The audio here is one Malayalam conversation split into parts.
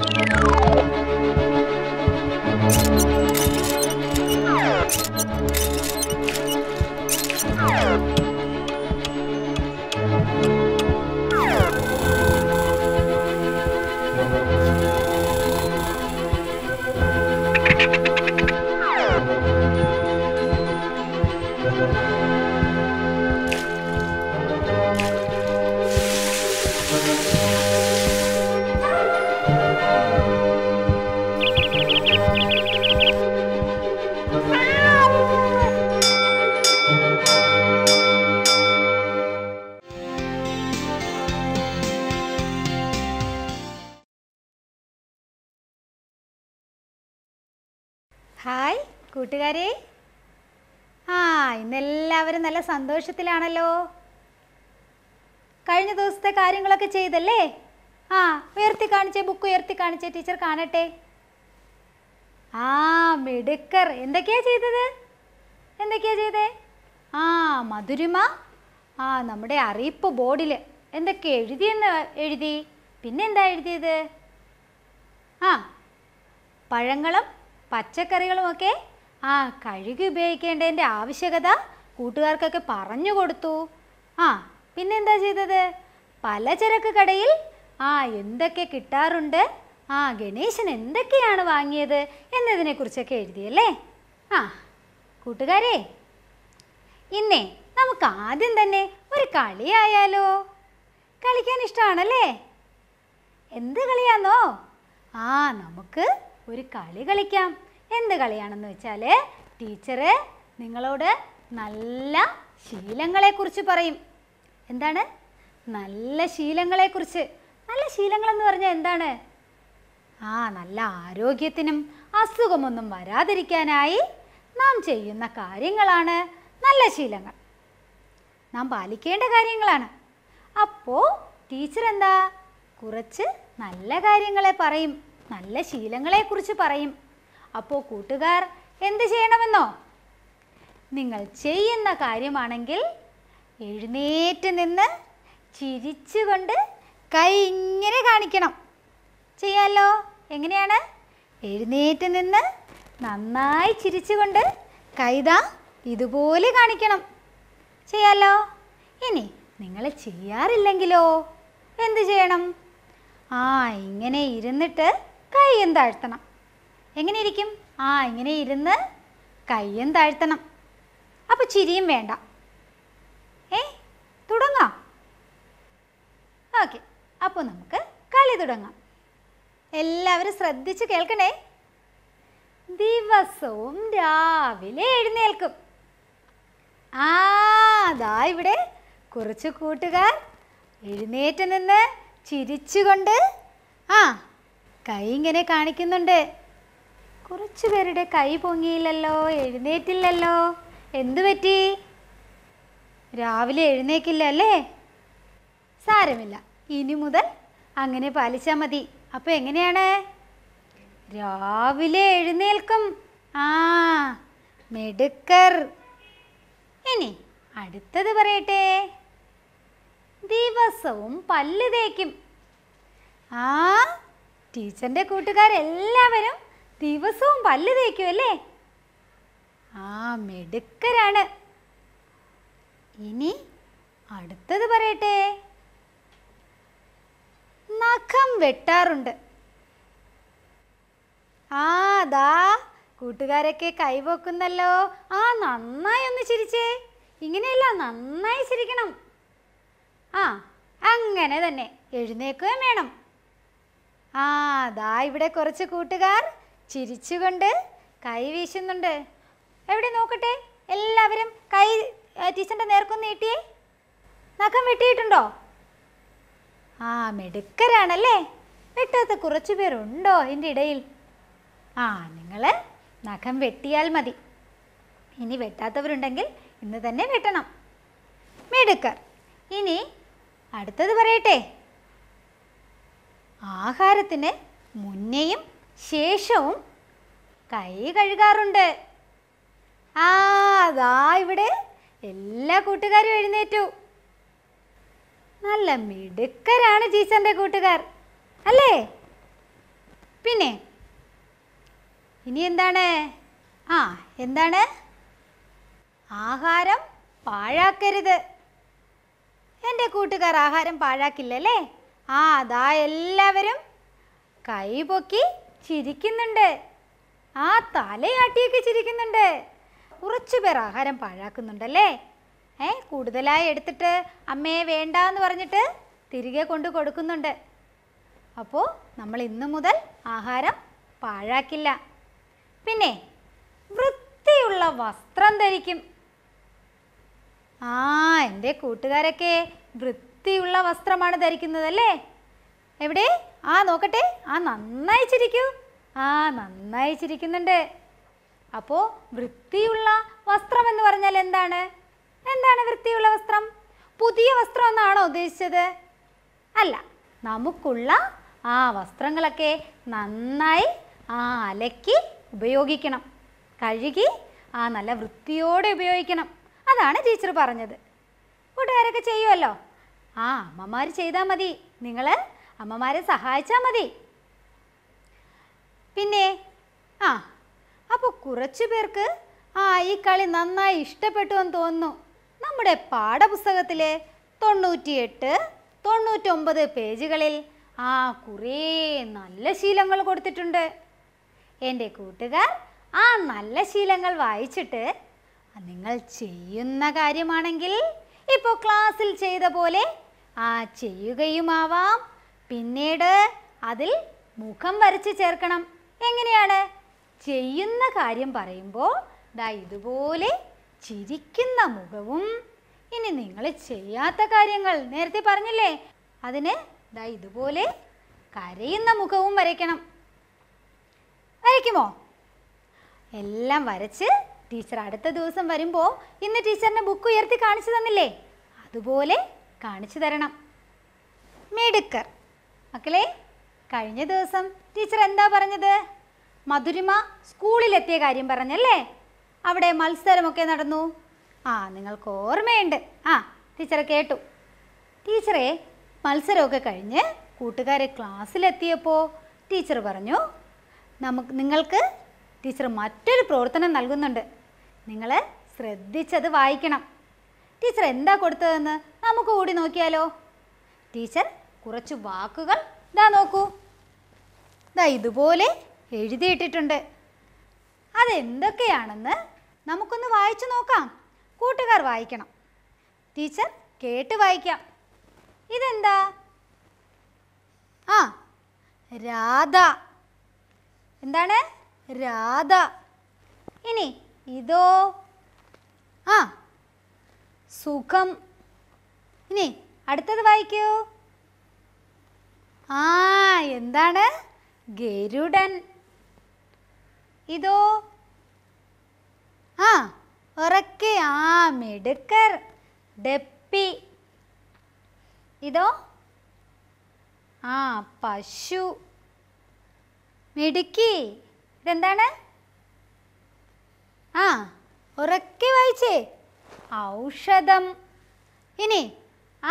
Thank you. എല്ലാവരും നല്ല സന്തോഷത്തിലാണല്ലോ കഴിഞ്ഞ ദിവസത്തെ കാര്യങ്ങളൊക്കെ ചെയ്തല്ലേ ആ ഉയർത്തി കാണിച്ചേ ബുക്ക് ഉയർത്തി കാണിച്ചേ ടീച്ചർ കാണട്ടെ ആ മെടുക്കർ എന്തൊക്കെയാ ചെയ്തത് എന്തൊക്കെയാ ചെയ്തേ ആ മധുരിമ ആ നമ്മുടെ അറിയിപ്പ് ബോർഡിൽ എന്തൊക്കെ എഴുതിയെന്ന് എഴുതി പിന്നെ എന്താ എഴുതിയത് ആ പഴങ്ങളും പച്ചക്കറികളുമൊക്കെ ആ കഴുകി ഉപയോഗിക്കേണ്ടതിൻ്റെ ആവശ്യകത കൂട്ടുകാർക്കൊക്കെ പറഞ്ഞു കൊടുത്തു ആ പിന്നെന്താ ചെയ്തത് പലചരക്ക് കടയിൽ ആ എന്തൊക്കെ കിട്ടാറുണ്ട് ആ ഗണേശൻ എന്തൊക്കെയാണ് വാങ്ങിയത് എന്നതിനെക്കുറിച്ചൊക്കെ എഴുതിയല്ലേ ആ കൂട്ടുകാരെ ഇന്നേ നമുക്ക് ആദ്യം തന്നെ ഒരു കളിയായാലോ കളിക്കാൻ ഇഷ്ടമാണല്ലേ എന്ത് കളിയാന്നോ ആ നമുക്ക് ഒരു കളി കളിക്കാം എന്ത് കളിയാണെന്ന് വെച്ചാൽ ടീച്ചറ് നിങ്ങളോട് നല്ല ശീലങ്ങളെ കുറിച്ച് പറയും എന്താണ് നല്ല ശീലങ്ങളെ കുറിച്ച് നല്ല ശീലങ്ങളെന്ന് പറഞ്ഞാൽ എന്താണ് ആ നല്ല ആരോഗ്യത്തിനും അസുഖമൊന്നും വരാതിരിക്കാനായി നാം ചെയ്യുന്ന കാര്യങ്ങളാണ് നല്ല ശീലങ്ങൾ നാം പാലിക്കേണ്ട കാര്യങ്ങളാണ് അപ്പോൾ ടീച്ചർ എന്താ കുറച്ച് നല്ല കാര്യങ്ങളെ പറയും നല്ല ശീലങ്ങളെ കുറിച്ച് പറയും അപ്പോൾ കൂട്ടുകാർ എന്ത് ചെയ്യണമെന്നോ നിങ്ങൾ ചെയ്യുന്ന കാര്യമാണെങ്കിൽ എഴുന്നേറ്റ് നിന്ന് ചിരിച്ചുകൊണ്ട് കൈ ഇങ്ങനെ കാണിക്കണം ചെയ്യാമല്ലോ എങ്ങനെയാണ് എഴുന്നേറ്റ് നിന്ന് നന്നായി ചിരിച്ചുകൊണ്ട് കൈത ഇതുപോലെ കാണിക്കണം ചെയ്യാമല്ലോ ഇനി നിങ്ങൾ ചെയ്യാറില്ലെങ്കിലോ എന്ത് ചെയ്യണം ആ ഇങ്ങനെ ഇരുന്നിട്ട് കൈയും താഴ്ത്തണം എങ്ങനെ ഇരിക്കും ആ ഇങ്ങനെ ഇരുന്ന് കയ്യും താഴ്ത്തണം അപ്പോൾ ചിരിയും വേണ്ട ഏ തുടങ്ങാം ഓക്കെ അപ്പോൾ നമുക്ക് കളി തുടങ്ങാം എല്ലാവരും ശ്രദ്ധിച്ച് കേൾക്കണേ ദിവസവും രാവിലെ എഴുന്നേൽക്കും ആ അതാ ഇവിടെ കുറച്ച് കൂട്ടുകാർ എഴുന്നേറ്റ് നിന്ന് ചിരിച്ചുകൊണ്ട് ആ കൈ ഇങ്ങനെ കാണിക്കുന്നുണ്ട് കുറച്ച് പേരുടെ കൈ പൊങ്ങിയില്ലല്ലോ എഴുന്നേറ്റില്ലല്ലോ എന്ത് പറ്റി രാവിലെ എഴുന്നേക്കില്ല അല്ലേ സാരമില്ല ഇനി മുതൽ അങ്ങനെ പാലിച്ചാൽ മതി അപ്പോൾ എങ്ങനെയാണ് രാവിലെ എഴുന്നേൽക്കും ആ മെടുക്കർ ഇനി അടുത്തത് പറയട്ടെ ദിവസവും പല്ല് തേക്കും ആ ടീച്ചറിൻ്റെ കൂട്ടുകാരെല്ലാവരും ദിവസവും പല്ല് തേക്കും അല്ലേ ആ മിടുക്കരാണ് ഇനി അടുത്തത് പറയട്ടെ നഖം വെട്ടാറുണ്ട് ആ അതാ കൂട്ടുകാരൊക്കെ കൈവോക്കുന്നല്ലോ ആ നന്നായി ഒന്ന് ചിരിച്ചേ ഇങ്ങനെയല്ല നന്നായി ചിരിക്കണം ആ അങ്ങനെ തന്നെ എഴുന്നേക്കുകയും വേണം ആ ദാ ഇവിടെ കുറച്ച് കൂട്ടുകാർ ചിരിച്ചുകൊണ്ട് കൈ വീശുന്നുണ്ട് എവിടെ നോക്കട്ടെ എല്ലാവരും കൈ ടീച്ചറിന്റെ നേർക്കും നീട്ടിയേ നഖം വെട്ടിയിട്ടുണ്ടോ ആ മെടുക്കരാണല്ലേ വെട്ടാത്ത കുറച്ച് പേരുണ്ടോ എൻ്റെ ഇടയിൽ ആ നിങ്ങൾ നഖം വെട്ടിയാൽ മതി ഇനി വെട്ടാത്തവരുണ്ടെങ്കിൽ ഇന്ന് തന്നെ വെട്ടണം മെടുക്കർ ഇനി അടുത്തത് പറയട്ടെ ആഹാരത്തിന് മുന്നേയും ശേഷവും കൈ കഴുകാറുണ്ട് ആ അതാ ഇവിടെ എല്ലാ കൂട്ടുകാരും എഴുന്നേറ്റു നല്ല മിടുക്കരാണ് ജീസന്റെ കൂട്ടുകാർ അല്ലേ പിന്നെ ഇനി എന്താണ് ആ എന്താണ് ആഹാരം പാഴാക്കരുത് എൻ്റെ കൂട്ടുകാർ ആഹാരം പാഴാക്കില്ലല്ലേ ആ അതാ എല്ലാവരും കൈപൊക്കി ചിരിക്കുന്നുണ്ട് ആ തലയാട്ടിയൊക്കെ ചിരിക്കുന്നുണ്ട് കുറച്ച് പേർ ആഹാരം പാഴാക്കുന്നുണ്ടല്ലേ ഏ കൂടുതലായി എടുത്തിട്ട് അമ്മയെ വേണ്ട എന്ന് പറഞ്ഞിട്ട് തിരികെ കൊണ്ട് കൊടുക്കുന്നുണ്ട് അപ്പോൾ നമ്മൾ ഇന്നു മുതൽ ആഹാരം പാഴാക്കില്ല പിന്നെ വൃത്തിയുള്ള വസ്ത്രം ധരിക്കും ആ എൻ്റെ കൂട്ടുകാരൊക്കെ വൃത്തിയുള്ള വസ്ത്രമാണ് ധരിക്കുന്നത് അല്ലേ എവിടെ ആ നോക്കട്ടെ ആ നന്നായി ചിരിക്കൂ ആ നന്നായി ചിരിക്കുന്നുണ്ട് അപ്പോൾ വൃത്തിയുള്ള വസ്ത്രം എന്ന് പറഞ്ഞാൽ എന്താണ് എന്താണ് വൃത്തിയുള്ള വസ്ത്രം പുതിയ വസ്ത്രം എന്നാണോ ഉദ്ദേശിച്ചത് അല്ല നമുക്കുള്ള ആ വസ്ത്രങ്ങളൊക്കെ നന്നായി ആ അലക്കി ഉപയോഗിക്കണം കഴുകി ആ നല്ല വൃത്തിയോടെ ഉപയോഗിക്കണം അതാണ് ടീച്ചർ പറഞ്ഞത് കൂട്ടുകാരൊക്കെ ചെയ്യുമല്ലോ ആ അമ്മമാർ ചെയ്താൽ മതി നിങ്ങൾ അമ്മമാരെ സഹായിച്ചാൽ മതി പിന്നെ ആ അപ്പോൾ കുറച്ചു പേർക്ക് ആ ഈ കളി നന്നായി ഇഷ്ടപ്പെട്ടു എന്ന് തോന്നുന്നു നമ്മുടെ പാഠപുസ്തകത്തിലെ തൊണ്ണൂറ്റിയെട്ട് ഒമ്പത് പേജുകളിൽ ആ കുറേ നല്ല ശീലങ്ങൾ കൊടുത്തിട്ടുണ്ട് എൻ്റെ കൂട്ടുകാർ ആ നല്ല ശീലങ്ങൾ വായിച്ചിട്ട് നിങ്ങൾ ചെയ്യുന്ന കാര്യമാണെങ്കിൽ ഇപ്പോൾ ക്ലാസ്സിൽ ചെയ്ത പോലെ ആ ചെയ്യുകയുമാവാം പിന്നീട് അതിൽ മുഖം വരച്ച് ചേർക്കണം എങ്ങനെയാണ് ചെയ്യുന്ന കാര്യം പറയുമ്പോൾ ദാ ഇതുപോലെ ചിരിക്കുന്ന മുഖവും ഇനി നിങ്ങൾ ചെയ്യാത്ത കാര്യങ്ങൾ നേരത്തെ പറഞ്ഞില്ലേ അതിന് ദാ ഇതുപോലെ കരയുന്ന മുഖവും വരയ്ക്കണം വരയ്ക്കുമോ എല്ലാം വരച്ച് ടീച്ചർ അടുത്ത ദിവസം വരുമ്പോൾ ഇന്ന് ടീച്ചറിന് ബുക്ക് ഉയർത്തി കാണിച്ചു തന്നില്ലേ അതുപോലെ കാണിച്ചു തരണം മിടുക്കർ മക്കളെ കഴിഞ്ഞ ദിവസം ടീച്ചർ എന്താ പറഞ്ഞത് മധുരിമ സ്കൂളിലെത്തിയ കാര്യം പറഞ്ഞല്ലേ അവിടെ മത്സരമൊക്കെ നടന്നു ആ നിങ്ങൾക്ക് ഓർമ്മയുണ്ട് ആ ടീച്ചറെ കേട്ടു ടീച്ചറെ മത്സരമൊക്കെ കഴിഞ്ഞ് കൂട്ടുകാരെ ക്ലാസ്സിലെത്തിയപ്പോൾ ടീച്ചർ പറഞ്ഞു നമുക്ക് നിങ്ങൾക്ക് ടീച്ചർ മറ്റൊരു പ്രവർത്തനം നൽകുന്നുണ്ട് നിങ്ങൾ ശ്രദ്ധിച്ചത് വായിക്കണം ടീച്ചർ എന്താ കൊടുത്തതെന്ന് നമുക്ക് കൂടി നോക്കിയാലോ ടീച്ചർ കുറച്ച് വാക്കുകൾ ഇതാ നോക്കൂ ഇതാ ഇതുപോലെ എഴുതിയിട്ടിട്ടുണ്ട് അതെന്തൊക്കെയാണെന്ന് നമുക്കൊന്ന് വായിച്ചു നോക്കാം കൂട്ടുകാർ വായിക്കണം ടീച്ചർ കേട്ട് വായിക്കാം ഇതെന്താ ആ രാധ എന്താണ് രാധ ഇനി ഇതോ ആ സുഖം ഇനി അടുത്തത് വായിക്കൂ ആ എന്താണ് ഗരുഡൻ ഇതോ ആ ഉറക്കെ ആ മിടുക്കർ ഡപ്പി ഇതോ ആ പശു മിടുക്കി ഇതെന്താണ് ആ ഉറക്കെ വായിച്ചേ ഔഷധം ഇനി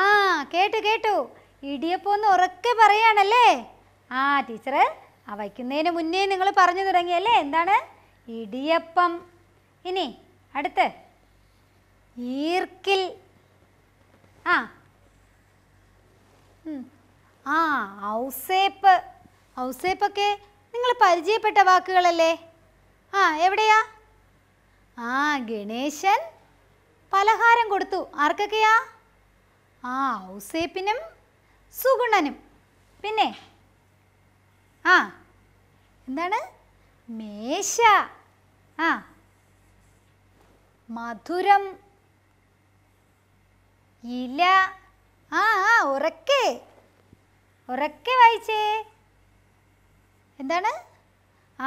ആ കേട്ടു കേട്ടു ഇടിയപ്പോന്ന് ഉറക്കെ പറയാണല്ലേ ആ ടീച്ചറ് ആ വയ്ക്കുന്നതിന് മുന്നേ നിങ്ങൾ പറഞ്ഞു തുടങ്ങി അല്ലേ എന്താണ് ഇടിയപ്പം ഇനി അടുത്ത് ഈർക്കിൽ ആ ആ ഔസേപ്പ് ഔസേപ്പൊക്കെ നിങ്ങൾ പരിചയപ്പെട്ട വാക്കുകളല്ലേ ആ എവിടെയാ ആ ഗണേശൻ പലഹാരം കൊടുത്തു ആർക്കൊക്കെയാ ആ ഔസേപ്പിനും സുഗുണനും പിന്നെ ആ എന്താണ് മേശ ആ മധുരം ഇല ആ ആ ഉറക്കെ ഉറക്കെ വായിച്ചേ എന്താണ്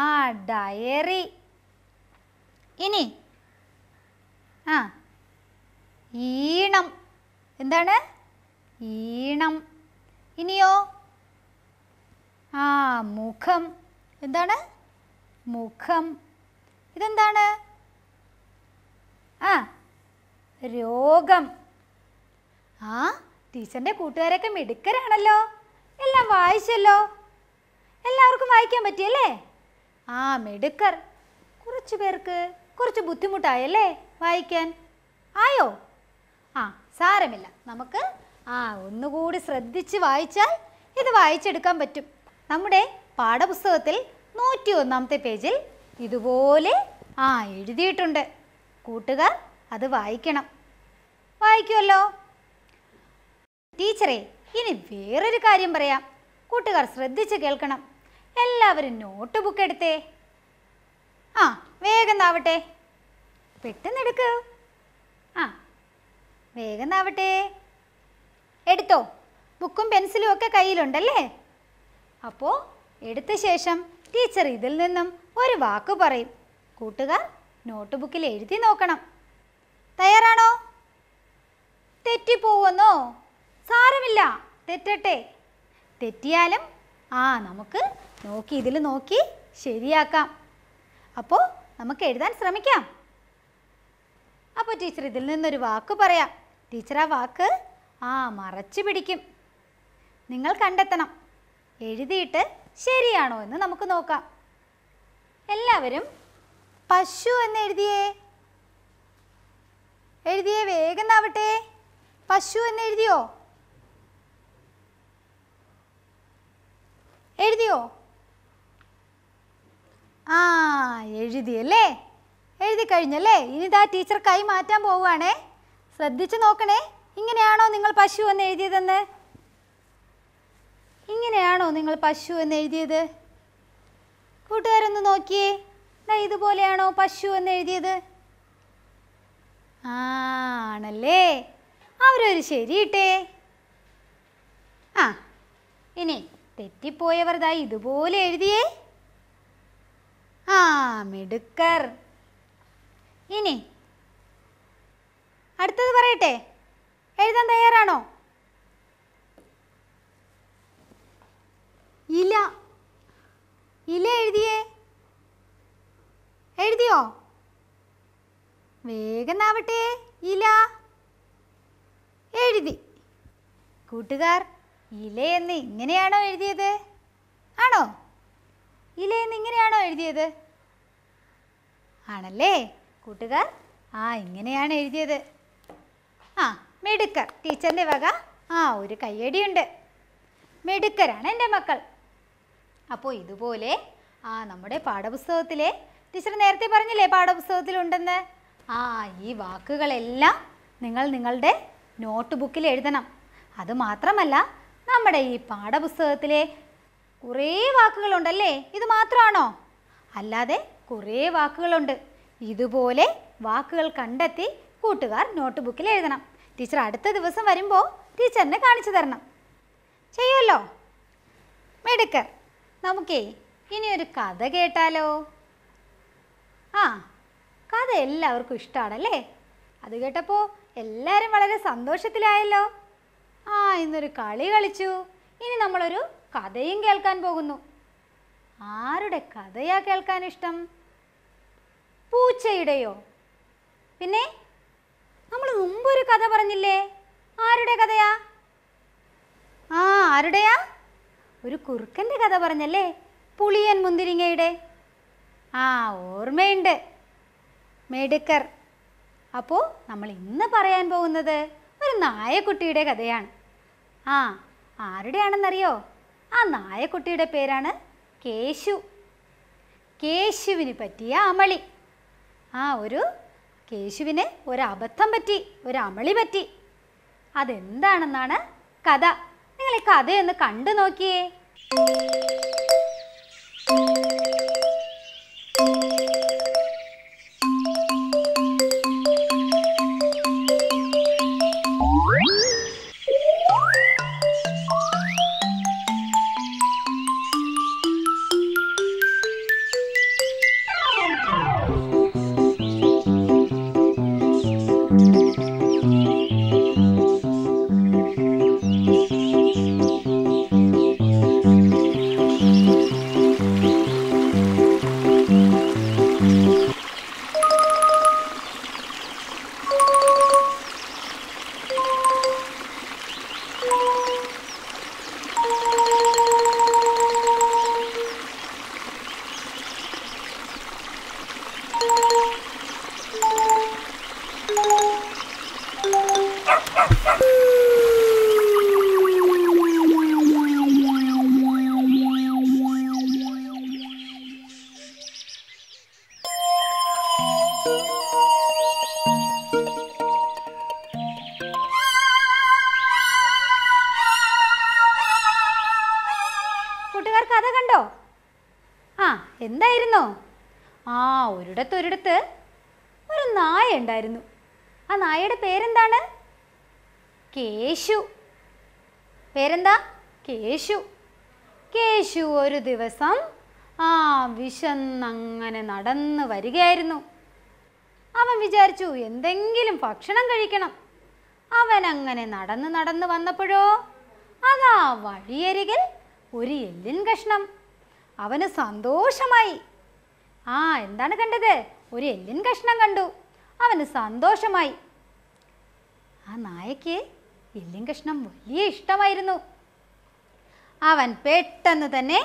ആ ഡയറി ഇനി ആ ഈണം എന്താണ് ഈണം ഇനിയോ ആ മുഖം എന്താണ് മുഖം ഇതെന്താണ് ആ രോഗം ആ ടീച്ചറിൻ്റെ കൂട്ടുകാരൊക്കെ മിടുക്കരാണല്ലോ എല്ലാം വായിച്ചല്ലോ എല്ലാവർക്കും വായിക്കാൻ പറ്റിയല്ലേ ആ മെടുക്കർ കുറച്ച് പേർക്ക് കുറച്ച് ബുദ്ധിമുട്ടായല്ലേ വായിക്കാൻ ആയോ ആ സാരമില്ല നമുക്ക് ആ ഒന്നുകൂടി ശ്രദ്ധിച്ച് വായിച്ചാൽ ഇത് വായിച്ചെടുക്കാൻ പറ്റും നമ്മുടെ പാഠപുസ്തകത്തിൽ നൂറ്റി ഒന്നാമത്തെ പേജിൽ ഇതുപോലെ ആ എഴുതിയിട്ടുണ്ട് കൂട്ടുകാർ അത് വായിക്കണം വായിക്കുമല്ലോ ടീച്ചറെ ഇനി വേറൊരു കാര്യം പറയാം കൂട്ടുകാർ ശ്രദ്ധിച്ച് കേൾക്കണം എല്ലാവരും നോട്ട് ബുക്ക് എടുത്തേ ആ വേഗം നാവട്ടെ പെട്ടെന്ന് ആ വേഗം നാവട്ടെ എടുത്തോ ബുക്കും പെൻസിലും ഒക്കെ കയ്യിലുണ്ടല്ലേ അപ്പോൾ എടുത്ത ശേഷം ടീച്ചർ ഇതിൽ നിന്നും ഒരു വാക്ക് പറയും കൂട്ടുകാർ നോട്ട് ബുക്കിൽ എഴുതി നോക്കണം തയ്യാറാണോ തെറ്റിപ്പോവെന്നോ സാരമില്ല തെറ്റട്ടെ തെറ്റിയാലും ആ നമുക്ക് നോക്കി ഇതിൽ നോക്കി ശരിയാക്കാം അപ്പോൾ നമുക്ക് എഴുതാൻ ശ്രമിക്കാം അപ്പോൾ ടീച്ചർ ഇതിൽ നിന്നൊരു വാക്ക് പറയാം ടീച്ചർ ആ വാക്ക് ആ മറച്ചു പിടിക്കും നിങ്ങൾ കണ്ടെത്തണം എഴുതിയിട്ട് ശരിയാണോ എന്ന് നമുക്ക് നോക്കാം എല്ലാവരും പശു എന്ന് എഴുതിയേ എഴുതിയേ വേഗം ആവട്ടെ പശു എന്ന് എഴുതിയോ എഴുതിയോ ആ എഴുതിയല്ലേ എഴുതി കഴിഞ്ഞല്ലേ ഇനി ഇതാ ടീച്ചർ കൈ മാറ്റാൻ പോവുകയാണേ ശ്രദ്ധിച്ചു നോക്കണേ ഇങ്ങനെയാണോ നിങ്ങൾ പശു എന്ന് എഴുതിയതെന്ന് ഇങ്ങനെയാണോ നിങ്ങൾ പശു എന്ന് എഴുതിയത് കൂട്ടുകാരൊന്ന് നോക്കിയേ ഇതുപോലെയാണോ പശു എന്ന് എഴുതിയത് ആണല്ലേ അവരൊരു ശരിയിട്ടേ ആ ഇനി തെറ്റിപ്പോയവർ ദാ ഇതുപോലെ എഴുതിയേ ആ മിടുക്കർ ഇനി അടുത്തത് പറയട്ടെ എഴുതാൻ തയ്യാറാണോ ഇല ഇല എഴുതിയേ എഴുതിയോ വേഗം ആവട്ടെ ഇല എഴുതി കൂട്ടുകാർ ഇലയെന്ന് ഇങ്ങനെയാണോ എഴുതിയത് ആണോ ഇലയെന്ന് ഇങ്ങനെയാണോ എഴുതിയത് ആണല്ലേ കൂട്ടുകാർ ആ ഇങ്ങനെയാണ് എഴുതിയത് ആ മെടുക്കർ ടീച്ചറിൻ്റെ വക ആ ഒരു കയ്യടിയുണ്ട് മെടുക്കരാണ് എൻ്റെ മക്കൾ അപ്പോൾ ഇതുപോലെ ആ നമ്മുടെ പാഠപുസ്തകത്തിലെ ടീച്ചർ നേരത്തെ പറഞ്ഞില്ലേ പാഠപുസ്തകത്തിലുണ്ടെന്ന് ആ ഈ വാക്കുകളെല്ലാം നിങ്ങൾ നിങ്ങളുടെ നോട്ട് ബുക്കിൽ എഴുതണം അത് മാത്രമല്ല നമ്മുടെ ഈ പാഠപുസ്തകത്തിലെ കുറേ വാക്കുകളുണ്ടല്ലേ ഇത് മാത്രമാണോ അല്ലാതെ കുറേ വാക്കുകളുണ്ട് ഇതുപോലെ വാക്കുകൾ കണ്ടെത്തി കൂട്ടുകാർ നോട്ട് ബുക്കിൽ എഴുതണം ടീച്ചർ അടുത്ത ദിവസം വരുമ്പോൾ ടീച്ചറിനെ കാണിച്ചു തരണം ചെയ്യുമല്ലോ മെഡിക്കർ നമുക്കേ ഇനി ഒരു കഥ കേട്ടാലോ ആ കഥ എല്ലാവർക്കും ഇഷ്ടമാണല്ലേ അത് കേട്ടപ്പോൾ എല്ലാവരും വളരെ സന്തോഷത്തിലായല്ലോ ആ ഇന്നൊരു കളി കളിച്ചു ഇനി നമ്മളൊരു കഥയും കേൾക്കാൻ പോകുന്നു ആരുടെ കഥയാ കേൾക്കാൻ ഇഷ്ടം പൂച്ചയുടെയോ പിന്നെ നമ്മൾ മുമ്പൊരു കഥ പറഞ്ഞില്ലേ ആരുടെ കഥയാ ആ ആരുടെയാ ഒരു കുറുക്കൻ്റെ കഥ പറഞ്ഞല്ലേ പുളിയൻ മുന്തിരിങ്ങയുടെ ആ ഓർമ്മയുണ്ട് മെടുക്കർ അപ്പോൾ നമ്മൾ ഇന്ന് പറയാൻ പോകുന്നത് ഒരു നായക്കുട്ടിയുടെ കഥയാണ് ആ ആരുടെയാണെന്നറിയോ ആ നായക്കുട്ടിയുടെ പേരാണ് കേശു കേശുവിന് പറ്റിയ അമളി ആ ഒരു കേശുവിന് ഒരു അബദ്ധം പറ്റി ഒരു അമളി പറ്റി അതെന്താണെന്നാണ് കഥ നിങ്ങൾ ഈ കഥയൊന്ന് കണ്ടു നോക്കിയേ കണ്ടോ ആ എന്തായിരുന്നു ആ ഒരിടത്ത് ഒരിടത്ത് ഒരു നായ ഉണ്ടായിരുന്നു ആ നായയുടെ പേരെന്താണ് കേശു പേരെന്താ കേശു കേശു ഒരു ദിവസം ആ വിശന്നങ്ങനെ നടന്നു വരികയായിരുന്നു അവൻ വിചാരിച്ചു എന്തെങ്കിലും ഭക്ഷണം കഴിക്കണം അവൻ അങ്ങനെ നടന്ന് നടന്ന് വന്നപ്പോഴോ അതാ വഴിയരികിൽ ഒരു എല്ലിൻ കഷ്ണം അവന് സന്തോഷമായി ആ എന്താണ് കണ്ടത് ഒരു എല്ലിൻ കഷ്ണം കണ്ടു അവന് സന്തോഷമായി ആ നായക്ക് എല്ലിൻ കഷ്ണം വലിയ ഇഷ്ടമായിരുന്നു അവൻ പെട്ടെന്ന് തന്നെ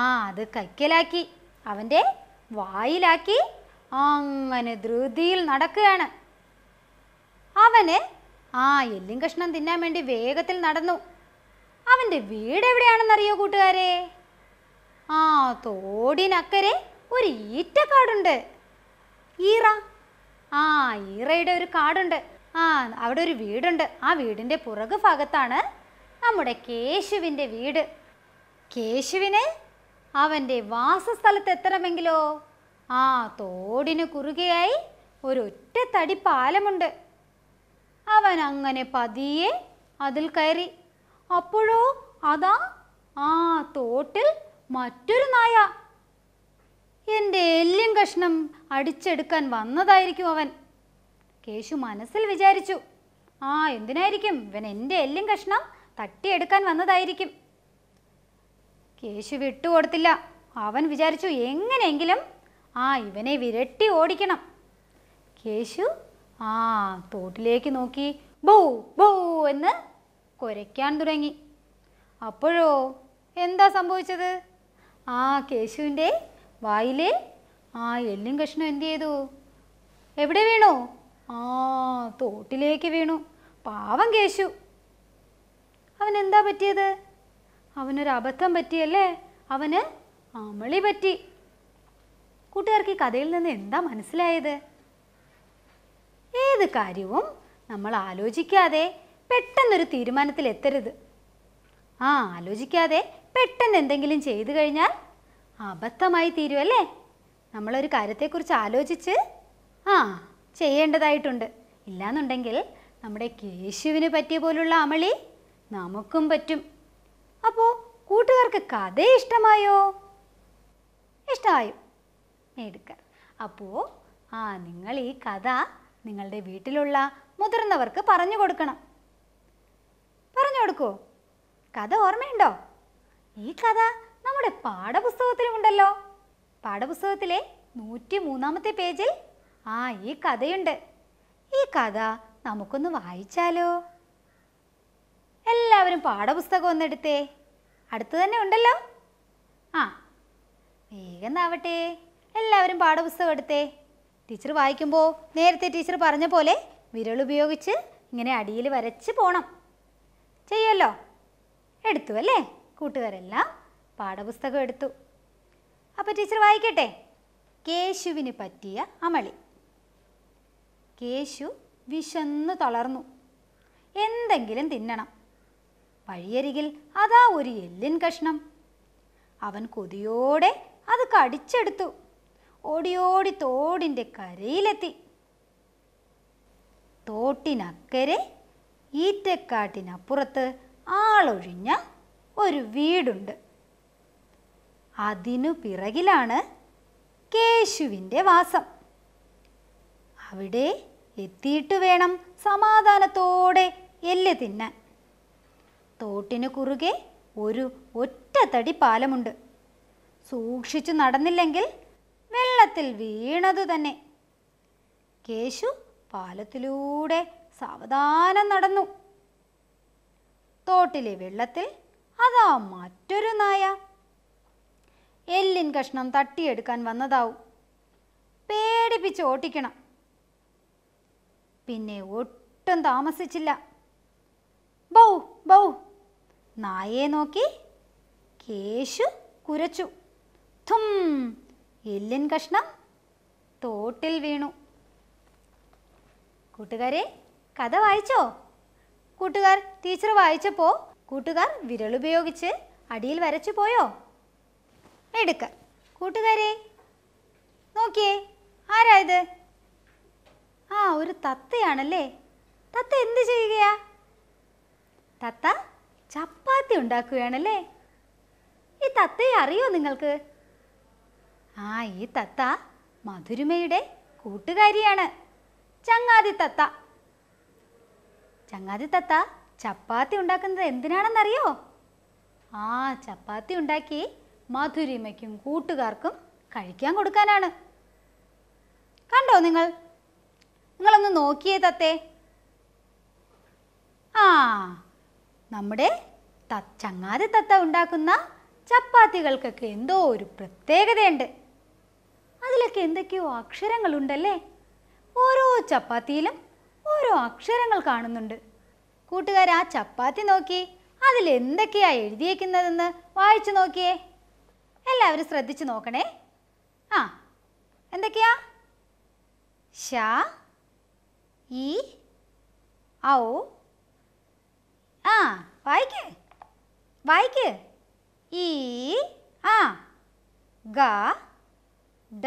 ആ അത് കൈക്കലാക്കി അവൻ്റെ വായിലാക്കി അങ്ങനെ ധൃതിയിൽ നടക്കുകയാണ് അവന് ആ എല്ലിൻ കഷ്ണം തിന്നാൻ വേണ്ടി വേഗത്തിൽ നടന്നു അവൻ്റെ വീട് എവിടെയാണെന്നറിയോ കൂട്ടുകാരെ ആ തോടിനക്കരെ ഒരു ഈറ്റക്കാടുണ്ട് ഈറ ആ ഈറയുടെ ഒരു കാടുണ്ട് ആ അവിടെ ഒരു വീടുണ്ട് ആ വീടിൻ്റെ പുറക് ഭാഗത്താണ് നമ്മുടെ കേശുവിൻ്റെ വീട് കേശുവിനെ അവൻ്റെ വാസസ്ഥലത്ത് എത്തണമെങ്കിലോ ആ തോടിന് കുറുകയായി ഒരൊറ്റ തടി പാലമുണ്ട് അവൻ അങ്ങനെ പതിയെ അതിൽ കയറി അപ്പോഴോ അതാ ആ തോട്ടിൽ മറ്റൊരു നായ എൻ്റെ എല്ലും കഷ്ണം അടിച്ചെടുക്കാൻ വന്നതായിരിക്കും അവൻ കേശു മനസ്സിൽ വിചാരിച്ചു ആ എന്തിനായിരിക്കും ഇവൻ എൻ്റെ എല്ലും കഷ്ണം തട്ടിയെടുക്കാൻ വന്നതായിരിക്കും കേശു വിട്ടുകൊടുത്തില്ല അവൻ വിചാരിച്ചു എങ്ങനെയെങ്കിലും ആ ഇവനെ വിരട്ടി ഓടിക്കണം കേശു ആ തോട്ടിലേക്ക് നോക്കി ബോ ബോ എന്ന് കുരയ്ക്കാൻ തുടങ്ങി അപ്പോഴോ എന്താ സംഭവിച്ചത് ആ കേശുവിൻ്റെ വായിലെ ആ എല്ലും കഷ്ണം എന്ത് ചെയ്തു എവിടെ വീണു ആ തോട്ടിലേക്ക് വീണു പാവം കേശു അവൻ എന്താ പറ്റിയത് അവനൊരു അബദ്ധം പറ്റിയല്ലേ അവന് അമളി പറ്റി കൂട്ടുകാർക്ക് ഈ കഥയിൽ നിന്ന് എന്താ മനസ്സിലായത് ഏത് കാര്യവും നമ്മൾ ആലോചിക്കാതെ പെട്ടെന്നൊരു തീരുമാനത്തിൽ എത്തരുത് ആ ആലോചിക്കാതെ പെട്ടെന്ന് എന്തെങ്കിലും ചെയ്തു കഴിഞ്ഞാൽ അബദ്ധമായി തീരുമല്ലേ നമ്മളൊരു കാര്യത്തെക്കുറിച്ച് ആലോചിച്ച് ആ ചെയ്യേണ്ടതായിട്ടുണ്ട് ഇല്ലാന്നുണ്ടെങ്കിൽ നമ്മുടെ കേശുവിന് പറ്റിയ പോലുള്ള അമളി നമുക്കും പറ്റും അപ്പോൾ കൂട്ടുകാർക്ക് കഥ ഇഷ്ടമായോ ഇഷ്ടമായോ എടുക്കാം അപ്പോൾ ആ നിങ്ങൾ ഈ കഥ നിങ്ങളുടെ വീട്ടിലുള്ള മുതിർന്നവർക്ക് പറഞ്ഞു കൊടുക്കണം പറഞ്ഞു കൊടുക്കുമോ കഥ ഓർമ്മയുണ്ടോ ഈ കഥ നമ്മുടെ പാഠപുസ്തകത്തിലുമുണ്ടല്ലോ പാഠപുസ്തകത്തിലെ നൂറ്റി മൂന്നാമത്തെ പേജിൽ ആ ഈ കഥയുണ്ട് ഈ കഥ നമുക്കൊന്ന് വായിച്ചാലോ എല്ലാവരും പാഠപുസ്തകം ഒന്നെടുത്തേ അടുത്തു തന്നെ ഉണ്ടല്ലോ ആ വേഗം ആവട്ടെ എല്ലാവരും പാഠപുസ്തകം എടുത്തേ ടീച്ചർ വായിക്കുമ്പോൾ നേരത്തെ ടീച്ചർ പറഞ്ഞ പോലെ വിരൽ ഉപയോഗിച്ച് ഇങ്ങനെ അടിയിൽ വരച്ച് പോണം ചെയ്യല്ലോ എടുത്തു അല്ലേ കൂട്ടുകാരെല്ലാം പാഠപുസ്തകം എടുത്തു അപ്പോൾ ടീച്ചർ വായിക്കട്ടെ കേശുവിന് പറ്റിയ അമളി കേശു വിശന്ന് തളർന്നു എന്തെങ്കിലും തിന്നണം വഴിയരികിൽ അതാ ഒരു എല്ലിൻ കഷ്ണം അവൻ കൊതിയോടെ അത് കടിച്ചെടുത്തു ഓടിയോടി തോടിൻ്റെ കരയിലെത്തി തോട്ടിനക്കരെ ഈറ്റക്കാട്ടിനപ്പുറത്ത് ആളൊഴിഞ്ഞ ഒരു വീടുണ്ട് അതിനു പിറകിലാണ് കേശുവിൻ്റെ വാസം അവിടെ എത്തിയിട്ട് വേണം സമാധാനത്തോടെ എല്ല് തിന്നാൻ തോട്ടിനു കുറുകെ ഒരു ഒറ്റത്തടി പാലമുണ്ട് സൂക്ഷിച്ചു നടന്നില്ലെങ്കിൽ വെള്ളത്തിൽ വീണതു തന്നെ കേശു പാലത്തിലൂടെ സാവധാനം നടന്നു തോട്ടിലെ വെള്ളത്തിൽ അതാ മറ്റൊരു നായ എല്ലിൻ കഷ്ണം തട്ടിയെടുക്കാൻ വന്നതാവും പേടിപ്പിച്ച് ഓട്ടിക്കണം പിന്നെ ഒട്ടും താമസിച്ചില്ല ബൗ ബൗ നായയെ നോക്കി കേശു കുരച്ചു തും എല്ലിൻ കഷ്ണം തോട്ടിൽ വീണു കൂട്ടുകാരെ കഥ വായിച്ചോ കൂട്ടുകാർ ടീച്ചർ വായിച്ചപ്പോൾ കൂട്ടുകാർ വിരലുപയോഗിച്ച് അടിയിൽ വരച്ചു പോയോ എടുക്ക കൂട്ടുകാരെ നോക്കിയേ ആരായത് ആ ഒരു തത്തയാണല്ലേ തത്ത എന്ത് ചെയ്യുകയാ തത്ത ചപ്പാത്തി ഉണ്ടാക്കുകയാണല്ലേ ഈ തത്തയെ അറിയോ നിങ്ങൾക്ക് ആ ഈ തത്ത മധുരിമയുടെ കൂട്ടുകാരിയാണ് ചങ്ങാതി തത്ത ചങ്ങാതി തത്ത ചപ്പാത്തി ഉണ്ടാക്കുന്നത് എന്തിനാണെന്നറിയോ ആ ചപ്പാത്തി ഉണ്ടാക്കി മധുരിമയ്ക്കും കൂട്ടുകാർക്കും കഴിക്കാൻ കൊടുക്കാനാണ് കണ്ടോ നിങ്ങൾ നിങ്ങളൊന്ന് നോക്കിയേ തത്തേ ആ നമ്മുടെ ത ചങ്ങാതി തത്ത ഉണ്ടാക്കുന്ന ചപ്പാത്തികൾക്കൊക്കെ എന്തോ ഒരു പ്രത്യേകതയുണ്ട് അതിലൊക്കെ എന്തൊക്കെയോ അക്ഷരങ്ങളുണ്ടല്ലേ ഓരോ ചപ്പാത്തിയിലും ഓരോ അക്ഷരങ്ങൾ കാണുന്നുണ്ട് കൂട്ടുകാർ ആ ചപ്പാത്തി നോക്കി അതിൽ എന്തൊക്കെയാ എഴുതിയേക്കുന്നതെന്ന് വായിച്ചു നോക്കിയേ എല്ലാവരും ശ്രദ്ധിച്ചു നോക്കണേ ആ എന്തൊക്കെയാ ഷ ഈ ഔ ആ വായിക്ക് വായിക്ക് ഈ ആ ഗ ഡ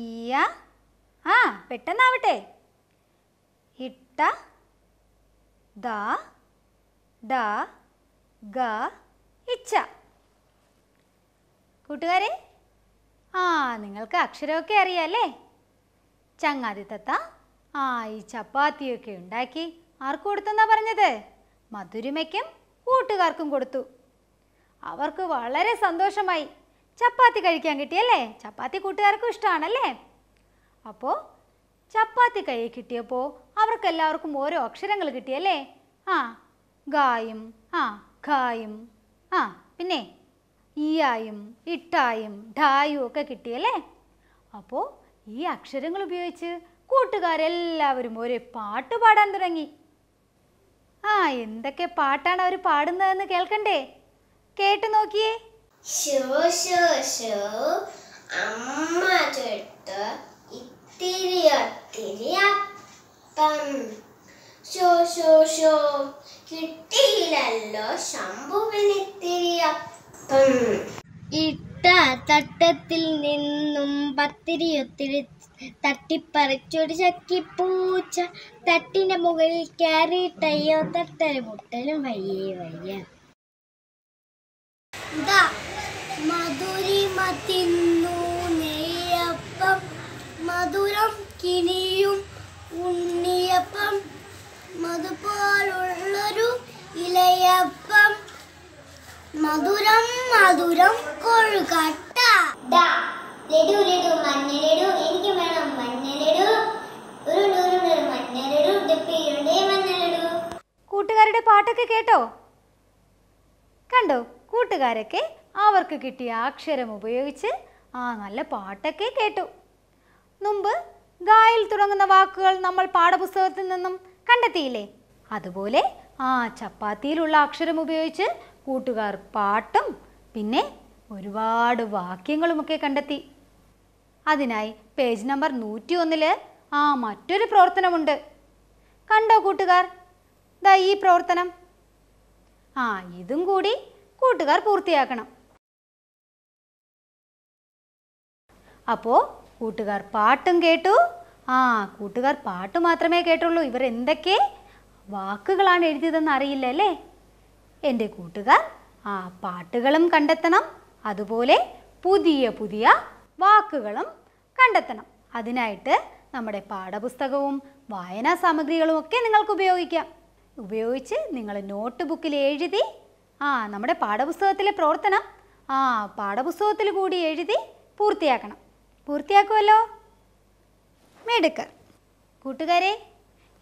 ഇയ ആ പെട്ടെന്നാവട്ടെ ഇട്ട ദ ഡ ഗ ഇച്ച കൂട്ടുകാരെ ആ നിങ്ങൾക്ക് അക്ഷരമൊക്കെ അറിയാമല്ലേ ചങ്ങാതി തത്ത ആ ഈ ചപ്പാത്തിയൊക്കെ ഉണ്ടാക്കി ആർക്ക് കൊടുത്തെന്നാ പറഞ്ഞത് മധുരിമയ്ക്കും കൂട്ടുകാർക്കും കൊടുത്തു അവർക്ക് വളരെ സന്തോഷമായി ചപ്പാത്തി കഴിക്കാൻ കിട്ടിയല്ലേ ചപ്പാത്തി കൂട്ടുകാർക്കും ഇഷ്ടമാണല്ലേ അപ്പോൾ ചപ്പാത്തി കൈ കിട്ടിയപ്പോൾ അവർക്കെല്ലാവർക്കും ഓരോ അക്ഷരങ്ങൾ കിട്ടിയല്ലേ ആ ഗായും ആ ഖായും ആ പിന്നെ ഈയായും ഇട്ടായും ഢായും ഒക്കെ കിട്ടിയല്ലേ അപ്പോൾ ഈ അക്ഷരങ്ങൾ ഉപയോഗിച്ച് കൂട്ടുകാരെല്ലാവരും ഒരേ പാട്ട് പാടാൻ തുടങ്ങി ആ എന്തൊക്കെ പാട്ടാണ് അവർ പാടുന്നതെന്ന് കേൾക്കണ്ടേ കേട്ട് നോക്കിയേ അമ്മ തൊട്ട് ഇത്തിരി ഒത്തിരി അർത്ഥം ഷോ ഷോ ഷോ കിട്ടിയില്ലല്ലോ ശംഭുവിനിത്തിരി അപ്പം ഇട്ട തട്ടത്തിൽ നിന്നും പത്തിരി ഒത്തിരി തട്ടിപ്പറിച്ചൊരു പൂച്ച തട്ടിന്റെ മുകളിൽ കയറിയിട്ടയ്യോ തട്ടലും മുട്ടലും വയ്യേ വയ്യ മധുരിമ തിന്നു നെയ്യപ്പം മധുരം കിനിയും ഉണ്ണിയപ്പം മതുപോലുള്ളൊരു ഇലയപ്പം മധുരം മധുരം കൊഴുകട്ട ലഡു ലഡു മഞ്ഞ ലഡു എനിക്ക് വേണം മഞ്ഞ ലഡു കൂട്ടുകാരുടെ പാട്ടൊക്കെ കേട്ടോ കണ്ടോ കൂട്ടുകാരൊക്കെ അവർക്ക് കിട്ടിയ അക്ഷരം ഉപയോഗിച്ച് ആ നല്ല പാട്ടൊക്കെ കേട്ടു മുമ്പ് ഗായിൽ തുടങ്ങുന്ന വാക്കുകൾ നമ്മൾ പാഠപുസ്തകത്തിൽ നിന്നും കണ്ടെത്തിയില്ലേ അതുപോലെ ആ ചപ്പാത്തിയിലുള്ള അക്ഷരം ഉപയോഗിച്ച് കൂട്ടുകാർ പാട്ടും പിന്നെ ഒരുപാട് വാക്യങ്ങളുമൊക്കെ കണ്ടെത്തി അതിനായി പേജ് നമ്പർ നൂറ്റി ഒന്നില് ആ മറ്റൊരു പ്രവർത്തനമുണ്ട് കണ്ടോ കൂട്ടുകാർ ദാ ഈ പ്രവർത്തനം ആ ഇതും കൂടി കൂട്ടുകാർ പൂർത്തിയാക്കണം അപ്പോൾ കൂട്ടുകാർ പാട്ടും കേട്ടു ആ കൂട്ടുകാർ പാട്ട് മാത്രമേ കേട്ടുള്ളൂ ഇവർ എന്തൊക്കെ വാക്കുകളാണ് എഴുതിയതെന്ന് അറിയില്ല അല്ലേ എൻ്റെ കൂട്ടുകാർ ആ പാട്ടുകളും കണ്ടെത്തണം അതുപോലെ പുതിയ പുതിയ വാക്കുകളും കണ്ടെത്തണം അതിനായിട്ട് നമ്മുടെ പാഠപുസ്തകവും വായനാ സാമഗ്രികളും ഒക്കെ നിങ്ങൾക്ക് ഉപയോഗിക്കാം ഉപയോഗിച്ച് നിങ്ങൾ നോട്ട് ബുക്കിൽ എഴുതി ആ നമ്മുടെ പാഠപുസ്തകത്തിലെ പ്രവർത്തനം ആ പാഠപുസ്തകത്തിൽ കൂടി എഴുതി പൂർത്തിയാക്കണം പൂർത്തിയാക്കുമല്ലോ മിടുക്കർ കൂട്ടുകാരെ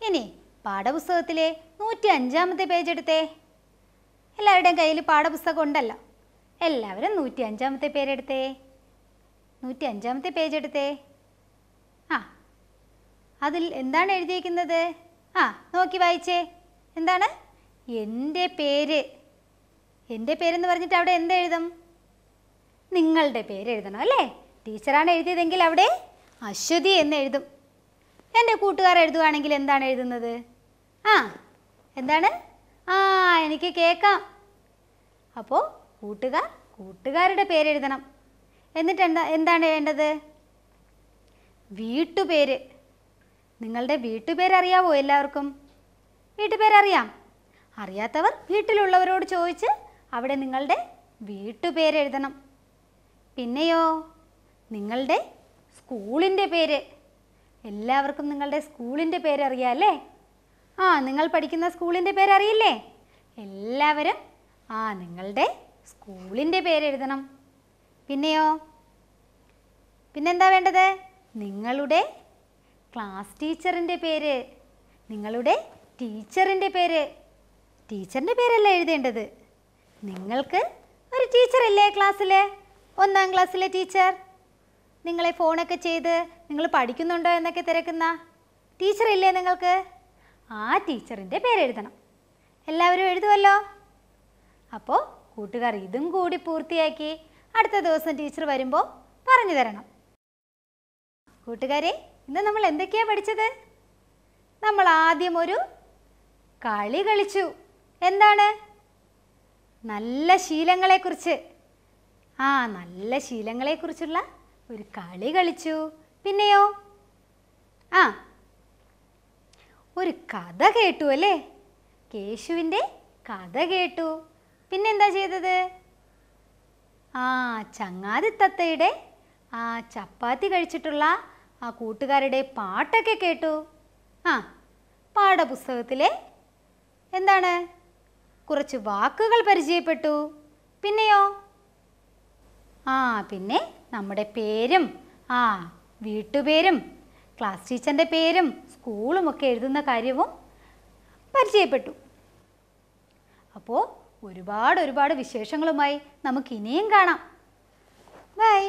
ഇനി പാഠപുസ്തകത്തിലെ നൂറ്റി അഞ്ചാമത്തെ പേജ് എടുത്തേ എല്ലാവരുടെയും കയ്യിൽ പാഠപുസ്തകം ഉണ്ടല്ലോ എല്ലാവരും നൂറ്റി അഞ്ചാമത്തെ പേരെടുത്തേ നൂറ്റി അഞ്ചാമത്തെ പേജ് എടുത്തേ ആ അതിൽ എന്താണ് എഴുതിയിരിക്കുന്നത് ആ നോക്കി വായിച്ചേ എന്താണ് എൻ്റെ പേര് എൻ്റെ പേരെന്ന് പറഞ്ഞിട്ട് അവിടെ എന്തെഴുതും നിങ്ങളുടെ പേര് എഴുതണം അല്ലേ ടീച്ചറാണ് എഴുതിയതെങ്കിൽ അവിടെ അശ്വതി എന്ന് എഴുതും എൻ്റെ കൂട്ടുകാർ എഴുതുകയാണെങ്കിൽ എന്താണ് എഴുതുന്നത് ആ എന്താണ് ആ എനിക്ക് കേൾക്കാം അപ്പോൾ കൂട്ടുകാർ കൂട്ടുകാരുടെ പേരെഴുതണം എന്നിട്ട് എന്താ എന്താണ് വേണ്ടത് വീട്ടുപേര് നിങ്ങളുടെ വീട്ടുപേരറിയാവോ എല്ലാവർക്കും വീട്ടുപേരറിയാം അറിയാത്തവർ വീട്ടിലുള്ളവരോട് ചോദിച്ച് അവിടെ നിങ്ങളുടെ വീട്ടുപേരെഴുതണം പിന്നെയോ നിങ്ങളുടെ സ്കൂളിൻ്റെ പേര് എല്ലാവർക്കും നിങ്ങളുടെ സ്കൂളിൻ്റെ പേര് അറിയാം ആ നിങ്ങൾ പഠിക്കുന്ന സ്കൂളിൻ്റെ പേര് അറിയില്ലേ എല്ലാവരും ആ നിങ്ങളുടെ സ്കൂളിൻ്റെ പേര് എഴുതണം പിന്നെയോ പിന്നെന്താ വേണ്ടത് നിങ്ങളുടെ ക്ലാസ് ടീച്ചറിൻ്റെ പേര് നിങ്ങളുടെ ടീച്ചറിൻ്റെ പേര് ടീച്ചറിൻ്റെ പേരല്ല എഴുതേണ്ടത് നിങ്ങൾക്ക് ഒരു ടീച്ചറല്ലേ ക്ലാസ്സിലെ ഒന്നാം ക്ലാസ്സിലെ ടീച്ചർ നിങ്ങളെ ഫോണൊക്കെ ചെയ്ത് നിങ്ങൾ പഠിക്കുന്നുണ്ടോ എന്നൊക്കെ തിരക്കുന്ന ടീച്ചറില്ലേ നിങ്ങൾക്ക് ആ ടീച്ചറിൻ്റെ പേരെഴുതണം എല്ലാവരും എഴുതുമല്ലോ അപ്പോൾ കൂട്ടുകാർ ഇതും കൂടി പൂർത്തിയാക്കി അടുത്ത ദിവസം ടീച്ചർ വരുമ്പോൾ പറഞ്ഞു തരണം കൂട്ടുകാരെ ഇന്ന് നമ്മൾ എന്തൊക്കെയാണ് പഠിച്ചത് നമ്മൾ ആദ്യം ഒരു കളി കളിച്ചു എന്താണ് നല്ല ശീലങ്ങളെക്കുറിച്ച് ആ നല്ല ശീലങ്ങളെക്കുറിച്ചുള്ള ഒരു കളി കളിച്ചു പിന്നെയോ ആ ഒരു കഥ കേട്ടു അല്ലേ കേശുവിൻ്റെ കഥ കേട്ടു പിന്നെന്താ ചെയ്തത് ആ ചങ്ങാതി തത്തയുടെ ആ ചപ്പാത്തി കഴിച്ചിട്ടുള്ള ആ കൂട്ടുകാരുടെ പാട്ടൊക്കെ കേട്ടു ആ പാഠപുസ്തകത്തിലെ എന്താണ് കുറച്ച് വാക്കുകൾ പരിചയപ്പെട്ടു പിന്നെയോ ആ പിന്നെ നമ്മുടെ പേരും ആ വീട്ടുപേരും ക്ലാസ് ടീച്ചറിൻ്റെ പേരും സ്കൂളുമൊക്കെ എഴുതുന്ന കാര്യവും പരിചയപ്പെട്ടു അപ്പോൾ ഒരുപാട് ഒരുപാട് വിശേഷങ്ങളുമായി നമുക്കിനിയും കാണാം ബൈ